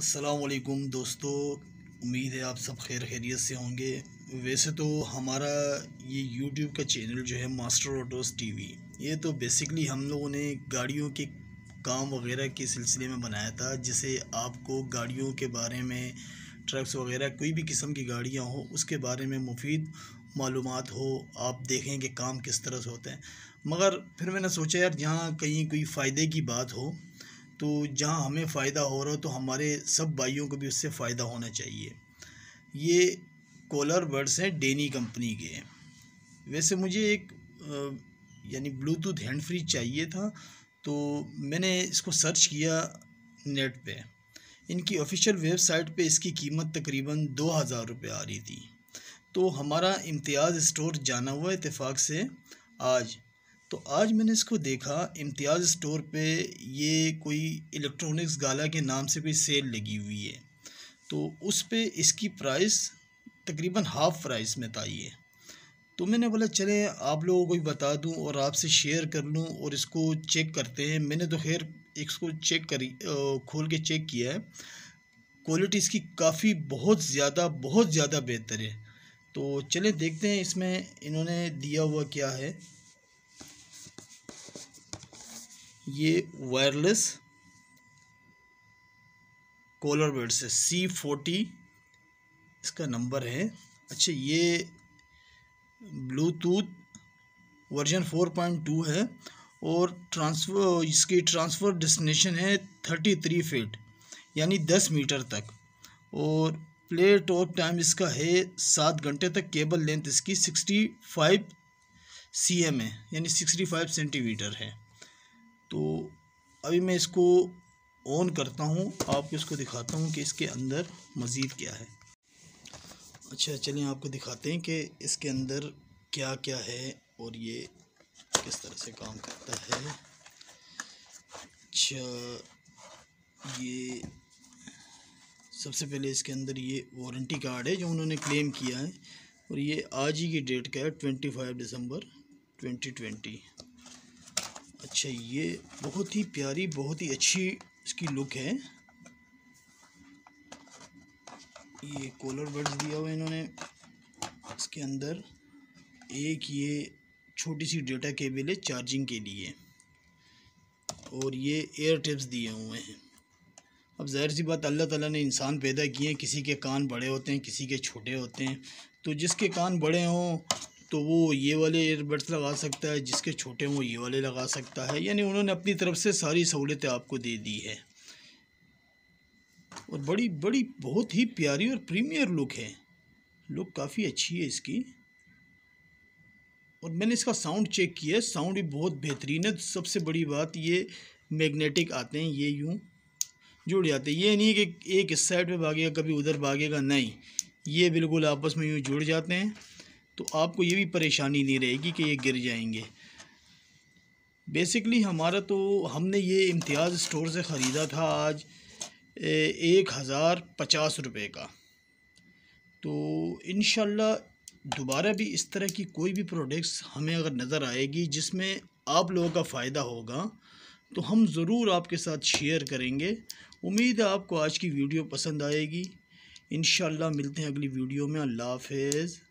असलकुम दोस्तों उम्मीद है आप सब खैर खैरियत से होंगे वैसे तो हमारा ये YouTube का चैनल जो है मास्टर ऑटोस टीवी ये तो बेसिकली हम लोगों ने गाड़ियों के काम वगैरह के सिलसिले में बनाया था जिसे आपको गाड़ियों के बारे में ट्रक्स वगैरह कोई भी किस्म की गाड़ियाँ हो उसके बारे में मुफीद मालूम हो आप देखें कि काम किस तरह से होते हैं मगर फिर मैंने सोचा यार जहाँ कहीं कोई फ़ायदे की बात हो तो जहाँ हमें फ़ायदा हो रहा हो तो हमारे सब भाइयों को भी उससे फ़ायदा होना चाहिए ये कॉलर बर्ड्स हैं डेनी कंपनी के वैसे मुझे एक यानी ब्लूटूथ हैंड फ्री चाहिए था तो मैंने इसको सर्च किया नेट पे इनकी ऑफिशियल वेबसाइट पे इसकी कीमत तकरीबन दो हज़ार रुपये आ रही थी तो हमारा इम्तियाज़ स्टोर जाना हुआ इतफ़ाक़ से आज तो आज मैंने इसको देखा इम्तियाज़ स्टोर पे ये कोई इलेक्ट्रॉनिक्स गाला के नाम से कोई सेल लगी हुई है तो उस पर इसकी प्राइस तकरीबन हाफ़ प्राइस में था ये तो मैंने बोला चले आप लोगों को भी बता दूं और आपसे शेयर कर लूं और इसको चेक करते हैं मैंने तो खैर इसको चेक करी खोल के चेक किया है क्वालिटी इसकी काफ़ी बहुत ज़्यादा बहुत ज़्यादा बेहतर है तो चलें देखते हैं इसमें इन्होंने दिया हुआ क्या है ये वायरलेस कोलर बेड है सी फोर्टी इसका नंबर है अच्छा ये Bluetooth version four point two है और ट्रांसफर इसकी ट्रांसफ़र डेस्टिनेशन है थर्टी थ्री फीट यानी दस मीटर तक और प्ले टॉक टाइम इसका है सात घंटे तक केबल लेंथ इसकी सिक्सटी फाइव सी एम है यानी सिक्सटी फाइव सेंटीमीटर है तो अभी मैं इसको ऑन करता हूँ आपको इसको दिखाता हूँ कि इसके अंदर मज़ीद क्या है अच्छा चलिए आपको दिखाते हैं कि इसके अंदर क्या क्या है और ये किस तरह से काम करता है अच्छा ये सबसे पहले इसके अंदर ये वारंटी कार्ड है जो उन्होंने क्लेम किया है और ये आज ही की डेट का है twenty five December twenty twenty अच्छा ये बहुत ही प्यारी बहुत ही अच्छी इसकी लुक है ये कॉलर बर्ड्स दिया हुआ इन्होंने इसके अंदर एक ये छोटी सी डेटा केबल है चार्जिंग के लिए और ये एयर टिप्स दिए हुए हैं अब ज़ाहिर सी बात अल्लाह ताला ने इंसान पैदा किए हैं किसी के कान बड़े होते हैं किसी के छोटे होते हैं तो जिसके कान बड़े हों तो वो ये वाले एयरबड्स लगा सकता है जिसके छोटे वो ये वाले लगा सकता है यानी उन्होंने अपनी तरफ से सारी सहूलियतें आपको दे दी है और बड़ी बड़ी बहुत ही प्यारी और प्रीमियर लुक है लुक काफ़ी अच्छी है इसकी और मैंने इसका साउंड चेक किया है साउंड भी बहुत बेहतरीन है सबसे बड़ी बात ये मैग्नेटिक आते हैं ये यूँ जुड़ जाते हैं ये नहीं कि एक इस साइड पर भागेगा कभी उधर भागेगा नहीं ये बिल्कुल आपस में यूँ जुड़ जाते हैं तो आपको ये भी परेशानी नहीं रहेगी कि ये गिर जाएंगे बेसिकली हमारा तो हमने ये इम्तियाज़ स्टोर से ख़रीदा था आज एक हज़ार पचास रुपये का तो इन दोबारा भी इस तरह की कोई भी प्रोडक्ट्स हमें अगर नज़र आएगी जिसमें आप लोगों का फ़ायदा होगा तो हम ज़रूर आपके साथ शेयर करेंगे उम्मीद है आपको आज की वीडियो पसंद आएगी इन मिलते हैं अगली वीडियो में अल्लाह हाफिज़